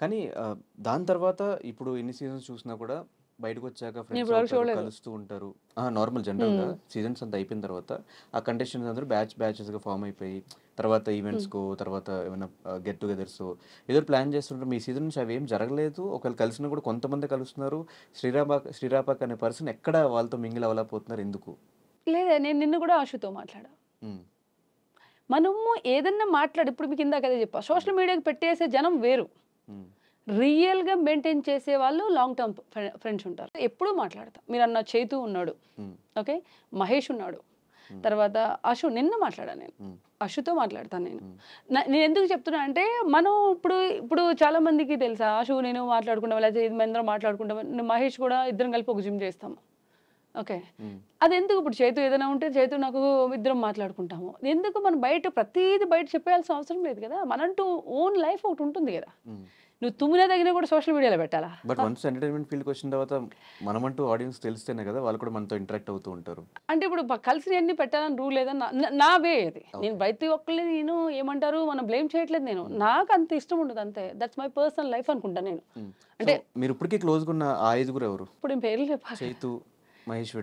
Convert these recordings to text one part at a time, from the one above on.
కానీ దాని తర్వాత ఇప్పుడు ఎన్ని సీజన్స్ చూసినా కూడా బయటకు వచ్చాక ఫ్రెండ్స్ కలుస్తూ ఉంటారు నార్మల్ జనరల్గా సీజన్స్ అంతా అయిపోయిన తర్వాత ఆ కంటెస్టెంట్స్ అందరూ బ్యాచ్ గా ఫామ్ అయిపోయి తర్వాత కో తర్వాత ఏమైనా గెట్ టుగెదర్స్ ఏదో ప్లాన్ చేస్తుంటారు మీ సీజన్ నుంచి అవి ఏం జరగలేదు ఒకవేళ కలిసినా కూడా కొంతమంది కలుస్తున్నారు శ్రీరాపాక్ శ్రీరాపాక్ అనే పర్సన్ ఎక్కడ వాళ్ళతో మింగిల్ అవ్వలేకపోతున్నారు ఎందుకు లేదా నేను నిన్ను కూడా ఆశతో మాట్లాడా మనము ఏదన్నా మాట్లాడు ఇప్పుడు మీకు ఇందాక అదే చెప్పా సోషల్ మీడియాకి పెట్టేసే జనం వేరు రియల్గా మెయింటైన్ చేసే వాళ్ళు లాంగ్ టర్మ్ ఫ్రెండ్స్ ఉంటారు ఎప్పుడూ మాట్లాడతాం మీరు అన్న చేతు ఉన్నాడు ఓకే మహేష్ ఉన్నాడు తర్వాత అశు నిన్న మాట్లాడాను నేను అశుతో మాట్లాడతాను నేను నేను ఎందుకు చెప్తున్నా అంటే మనం ఇప్పుడు ఇప్పుడు చాలా మందికి తెలుసా అశు నేను మాట్లాడుకుంటాం లేకపోతే మహేంద్ర మాట్లాడుకుంటాం మహేష్ కూడా ఇద్దరం కలిపి ఒక జిమ్ చేస్తాము ఓకే అది ఎందుకు ఇప్పుడు చేతు ఏదైనా ఉంటే చేతు నాకు ఇద్దరం మాట్లాడుకుంటాము ఎందుకు మనం బయట ప్రతీది బయట చెప్పేయాల్సిన అవసరం లేదు కదా మనంటూ ఓన్ లైఫ్ ఒకటి ఉంటుంది కదా నువ్వు తుమ్మినా తగిన కూడా సోషల్ మీడియాలో పెట్టాలా బట్ వన్స్ ఎంటర్టైన్మెంట్ ఫీల్డ్కి వచ్చిన తర్వాత మనమంటూ ఆడియన్స్ తెలిస్తేనే కదా వాళ్ళు కూడా మనతో ఇంటరాక్ట్ అవుతూ ఉంటారు అంటే ఇప్పుడు కలిసి అన్ని పెట్టాలని రూల్ లేదని నా వే అది నేను ప్రతి ఒక్కరిని నేను ఏమంటారు మనం బ్లేమ్ చేయట్లేదు నేను hmm. నాకు అంత ఇష్టం ఉండదు అంతే దట్స్ మై పర్సనల్ లైఫ్ అనుకుంటా నేను hmm. అంటే మీరు ఇప్పటికీ క్లోజ్గా ఉన్న ఆ ఐదుగురు ఎవరు ఇప్పుడు నేను పేర్లు చెప్పాలి చైతు మహేష్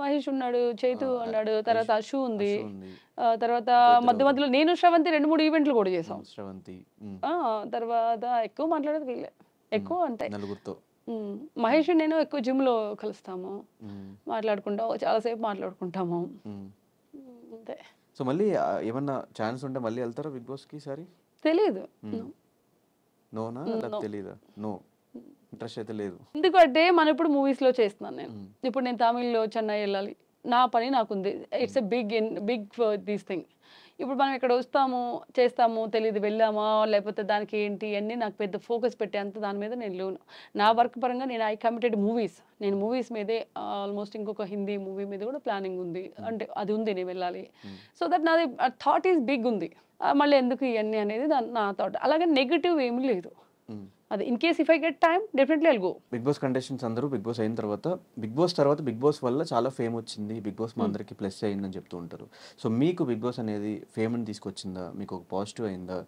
మహేష్ ఉన్నాడు చైతు ఉన్నాడు తర్వాత అశు ఉంది తర్వాత మధ్య మధ్యలో నేను శ్రవంతి రెండు మూడు ఈవెంట్లు కూడా చేసాం శ్రవంతి తర్వాత ఎక్కువ మాట్లాడేది వీళ్ళే ఎక్కువ అంటే నలుగురితో మహేష్ నేను ఎక్కువ జిమ్ లో కలుస్తాము మాట్లాడుకుంటాం చాలాసేపు మాట్లాడుకుంటాము అంతే సో మళ్ళీ ఏమన్నా ఛాన్స్ ఉంటే మళ్ళీ వెళ్తారా బిగ్ బాస్ కి సారి తెలియదు నోనా mm, తెలియదా నో ఇంట్రెస్ట్ అయితే లేదు ఎందుకంటే మనం ఇప్పుడు మూవీస్లో చేస్తున్నాను నేను ఇప్పుడు నేను తమిళ్లో చెన్నై వెళ్ళాలి నా పని నాకుంది it's a big in big these thing ఇప్పుడు మనం ఇక్కడ వస్తాము చేస్తాము తెలియదు వెళ్ళామా లేకపోతే దానికి ఏంటి అన్నీ నాకు పెద్ద ఫోకస్ పెట్టే అంత దాని మీద నేను లేను నా వర్క్ పరంగా నేను ఐ కమిటెడ్ మూవీస్ నేను మూవీస్ మీదే ఆల్మోస్ట్ ఇంకొక హిందీ మూవీ మీద కూడా ప్లానింగ్ ఉంది అంటే అది ఉంది నేను వెళ్ళాలి సో దట్ నాది థాట్ ఈస్ బిగ్ ఉంది మళ్ళీ ఎందుకు ఇవన్నీ అనేది నా థాట్ అలాగే నెగిటివ్ ఏమీ లేదు అది in case if I get time definitely I'll go big boss contestants అందరూ బిగ్ బాస్ అయిన తర్వాత బిగ్ బాస్ తర్వాత బిగ్ బాస్ వల్ల చాలా ఫేమ్ వచ్చింది బిగ్ బాస్ మా hmm. అందరికీ ప్లస్ అయిందని చెప్తూ ఉంటారు సో మీకు బిగ్ బాస్ అనేది అని తీసుకొచ్చిందా మీకు ఒక పాజిటివ్ అయిందా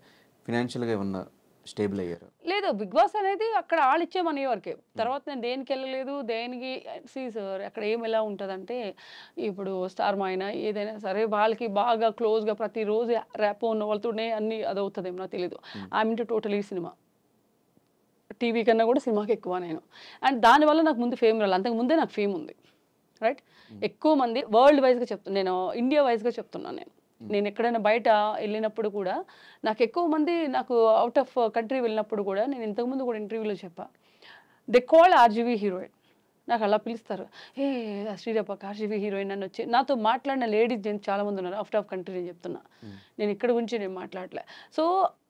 ఫినాన్షియల్గా ఏమన్నా స్టేబుల్ అయ్యారు లేదు బిగ్ బాస్ అనేది అక్కడ వాళ్ళు ఇచ్చే మన వరకే తర్వాత నేను దేనికి వెళ్ళలేదు దేనికి సీ సార్ అక్కడ ఏం ఎలా ఉంటుందంటే ఇప్పుడు స్టార్ మా అయినా ఏదైనా సరే వాళ్ళకి బాగా క్లోజ్గా ప్రతిరోజు ర్యాప్ ఉన్న వాళ్ళతోనే అన్ని అదవుతుంది ఏమన్నా తెలియదు I mean to totally cinema TV కన్నా కూడా సినిమాకి ఎక్కువ నేను అండ్ దానివల్ల నాకు ముందు ఫేమ్ రాలి అంతకు ముందే నాకు ఫేమ్ ఉంది రైట్ ఎక్కువ మంది వరల్డ్ వైజ్గా చెప్తు నేను ఇండియా వైజ్గా చెప్తున్నాను నేను నేను ఎక్కడైనా బయట వెళ్ళినప్పుడు కూడా నాకు ఎక్కువ మంది నాకు అవుట్ ఆఫ్ కంట్రీ వెళ్ళినప్పుడు కూడా నేను ఇంతకుముందు కూడా ఇంటర్వ్యూలో చెప్పా దె కాల్ ఆర్జీవీ హీరోయిన్ నాకు అలా పిలుస్తారు ఏ శ్రీరప్ప కార్షివి హీరోయిన్ అని వచ్చి నాతో మాట్లాడిన లేడీస్ నేను చాలామంది ఉన్నారు అఫ్ట్ ఆఫ్ కంట్రీ నేను చెప్తున్నా నేను ఇక్కడ గురించి నేను మాట్లాడలే సో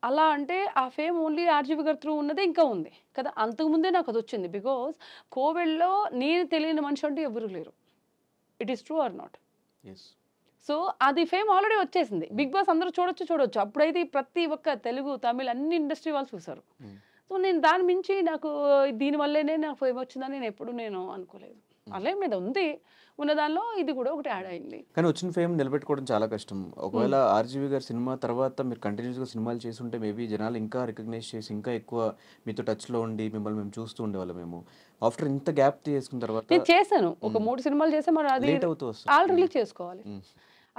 అలా అంటే ఆ ఫేమ్ ఓన్లీ ఆర్జీవి గారి త్రూ ఉన్నదే ఇంకా ఉంది కదా అంతకుముందే నాకు అది వచ్చింది బికాస్ కోవిడ్లో నేను తెలియని మనిషి అంటే ఎవరు లేరు it is true or not so అది ఫేమ్ ఆల్రెడీ వచ్చేసింది బిగ్ బాస్ అందరూ చూడొచ్చు చూడొచ్చు అప్పుడైతే ప్రతి ఒక్క తెలుగు తమిళ్ అన్ని ఇండస్ట్రీ వాళ్ళు చూసారు సో నేను దాని మించి నాకు దీనివల్లనే నాకు ఫేమ్ వచ్చిందని నేను ఎప్పుడు నేను అనుకోలేదు అలా మీద ఉంది ఉన్న దానిలో ఇది కూడా ఒకటి యాడ్ అయింది కానీ వచ్చిన ఫేమ్ నిలబెట్టుకోవడం చాలా కష్టం ఒకవేళ ఆర్జీవి గారి సినిమా తర్వాత మీరు కంటిన్యూస్గా సినిమాలు చేసి ఉంటే మేబీ జనాలు ఇంకా రికగ్నైజ్ చేసి ఇంకా ఎక్కువ మీతో టచ్లో ఉండి మిమ్మల్ని మేము చూస్తూ ఉండేవాళ్ళం మేము ఆఫ్టర్ ఇంత గ్యాప్ తీసుకున్న తర్వాత నేను చేశాను ఒక మూడు సినిమాలు చేస్తే మరి అది ఆల్ రిలీజ్ చేసుకోవాలి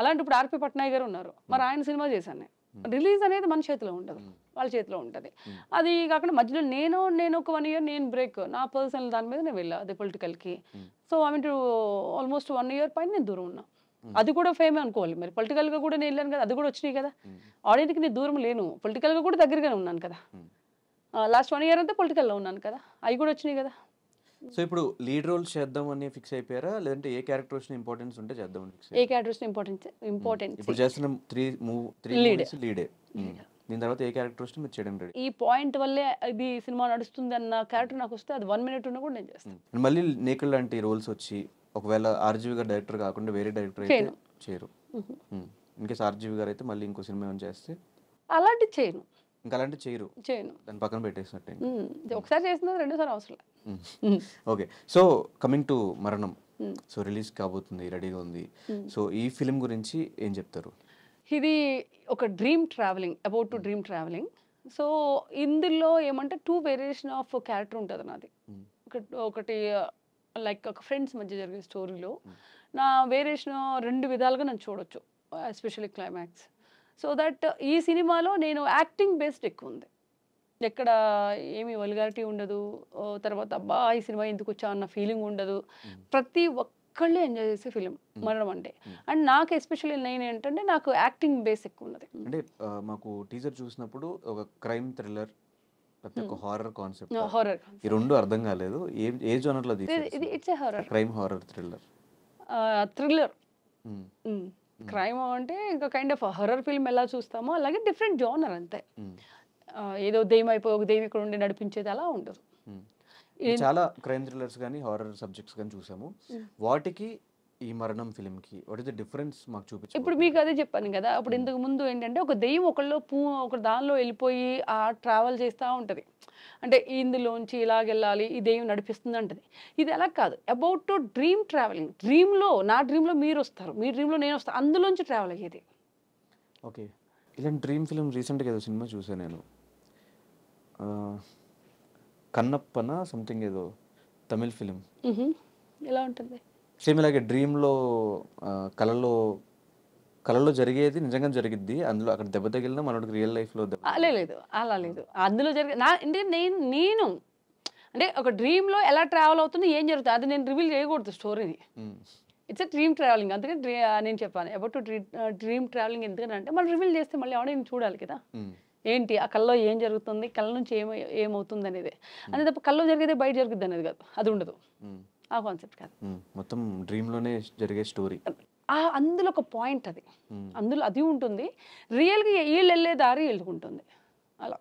అలాంటి ఇప్పుడు ఆర్పి పట్నాయ్ గారు ఉన్నారు మరి ఆయన సినిమా చేశాను నేను రిలీజ్ అనేది మన చేతిలో ఉండదు వాళ్ళ చేతిలో ఉంటుంది అది కాకుండా మధ్యలో నేను నేను ఒక వన్ ఇయర్ నేను బ్రేక్ నా పర్సనల్ దాని మీద నేను వెళ్ళా పొలిటికల్ పొలిటికల్కి so I mean almost one year పైన నేను దూరం ఉన్నా అది కూడా ఫేమ్ అనుకోవాలి మరి పొలిటికల్గా కూడా నేను వెళ్ళాను కదా అది కూడా వచ్చినాయి కదా ఆడియన్స్కి నేను దూరం లేను పొలిటికల్గా కూడా దగ్గరగానే ఉన్నాను కదా లాస్ట్ వన్ ఇయర్ అంతా పొలిటికల్లో ఉన్నాను కదా అవి కూడా వచ్చినాయి కదా సో ఇప్పుడు లీడ్ రోల్ చేద్దాం అని ఫిక్స్ అయిపోయారా లేదంటే ఏ క్యారెక్టర్స్ ఇంపార్టెన్స్ ఉంటే చేద్దాం అని ఫిక్స్ ఏ క్యారెక్టర్స్ ఇంపార్టెన్స్ ఇంపార్టెన్స్ ఇప్పుడు చేస్తున్న త్రీ మూవ్ త్రీ లీడ్ లీడే దీని తర్వాత ఏ క్యారెక్టర్స్ మీరు చేయడం రెడీ ఈ పాయింట్ వల్లే ఇది సినిమా నడుస్తుంది అన్న క్యారెక్టర్ నాకు వస్తే అది వన్ మినిట్ ఉన్నా కూడా నేను చేస్తాను hmm. మళ్ళీ నేకల్ లాంటి రోల్స్ వచ్చి ఒకవేళ ఆర్జీవి గారు డైరెక్టర్ కాకుండా వేరే డైరెక్టర్ అయితే చేయరు hmm. ఇన్కేస్ ఆర్జీవి గారు అయితే మళ్ళీ ఇంకో సినిమా ఏమైనా చేస్తే అలాంటి చేయను ఇంకా అలాంటివి చేయరు చేయను దాని పక్కన పెట్టేసినట్టే ఒకసారి చేసిన రెండోసారి అవసరం ఓకే సో కమింగ్ టు మరణం సో రిలీజ్ కాబోతుంది రెడీగా ఉంది సో ఈ ఫిలిం గురించి ఏం చెప్తారు ఇది ఒక dream traveling about to dream traveling so ఇందులో ఏమంటే టూ వేరియేషన్ ఆఫ్ క్యారెక్టర్ ఉంటుంది నాది ఒకటి లైక్ ఒక ఫ్రెండ్స్ మధ్య జరిగే స్టోరీలో నా వేరియేషన్ రెండు విధాలుగా నన్ను చూడొచ్చు especially climax so that uh, ఈ సినిమాలో నేను యాక్టింగ్ బేస్డ్ ఎక్కువ ఉంది ఎక్కడ ఏమి వల్గారిటీ ఉండదు తర్వాత అబ్బా ఈ సినిమా ఎందుకు వచ్చా అన్న ఫీలింగ్ ఉండదు ప్రతి ఒక్కళ్ళు ఎంజాయ్ చేసే ఫిలిం మరణం అంటే అండ్ నాకు ఎస్పెషల్లీ నేను ఏంటంటే నాకు యాక్టింగ్ బేస్ ఎక్కువ ఉన్నది అంటే మాకు టీజర్ చూసినప్పుడు ఒక crime thriller horror concept horror ఈ రెండు అర్థం కాలేదు ఏ ఏ జోనర్లో ఇది it's horror crime horror thriller thriller Hmm. Crime అంటే ఇంకా కైండ్ ఆఫ్ హర్రర్ ఫిల్మ్ ఎలా చూస్తామో అలాగే డిఫరెంట్ జోనర్ అంతే hmm. ఏదో దెయ్యం అయిపోయి ఒక దెయ్యం ఇక్కడ ఉండి నడిపించేది అలా ఉండదు hmm. చాలా క్రైమ్ థ్రిల్లర్స్ కానీ హారర్ సబ్జెక్ట్స్ కానీ చూసాము వాటికి ఈ మరణం కి వాట్ ఇస్ ద డిఫరెన్స్ మాకు చూపించు ఇప్పుడు మీకు అదే చెప్పాను కదా అప్పుడు hmm. ఇంతకు ముందు ఏంటంటే ఒక దెయ్యం ఒకళ్ళు పూ ఒక దానిలో వెళ్ళిపోయి ఆ ట్రావెల్ చేస్తూ ఉంటుంది అంటే ఇందులోంచి ఇలాగెళ్ళాలి ఈ దెయ్యం నడిపిస్తుంది అంటది ఇది ఎలా కాదు అబౌట్ టు డ్రీమ్ ట్రావెలింగ్ డ్రీమ్లో నా డ్రీమ్లో మీరు వస్తారు మీ డ్రీమ్లో నేను వస్తాను అందులోంచి ట్రావెల్ అయ్యేది ఓకే ఇలాంటి డ్రీమ్ ఫిలిం రీసెంట్గా ఏదో సినిమా చూసాను నేను కన్నప్పన సంథింగ్ ఏదో తమిళ్ ఫిలిం ఎలా ఉంటుంది సేమ్ ఇలాగే డ్రీమ్లో కళలో కళలో జరిగేది నిజంగా జరిగింది అందులో అక్కడ దెబ్బ తగిలిన మనోడికి రియల్ లైఫ్లో దెబ్బ లేదు అలా లేదు అందులో జరిగే నా అంటే నేను నేను అంటే ఒక డ్రీమ్లో ఎలా ట్రావెల్ అవుతుందో ఏం జరుగుతుంది అది నేను రివీల్ చేయకూడదు స్టోరీని ఇట్స్ అ డ్రీమ్ ట్రావెలింగ్ అందుకే నేను చెప్పాను అబౌట్ టు డ్రీమ్ ట్రావెలింగ్ ఎందుకంటే మళ్ళీ రివీల్ చేస్తే మళ్ళీ ఎవడో చూడాలి కదా hmm. ఏంటి ఆ కళ్ళలో ఏం జరుగుతుంది కళ్ళ నుంచి ఏమ ఏమవుతుంది అనేది hmm. అనేది తప్ప కళ్ళలో జరిగేది బయట జరుగుద్ది అనేది కాదు అది ఉండదు hmm. ఆ కాన్సెప్ట్ కాదు మొత్తం డ్రీమ్లోనే జరిగే స్టోరీ అందులో ఒక పాయింట్ అది అందులో అది ఉంటుంది రియల్గా వీళ్ళు వెళ్ళే దారి వీళ్ళకి ఉంటుంది అలా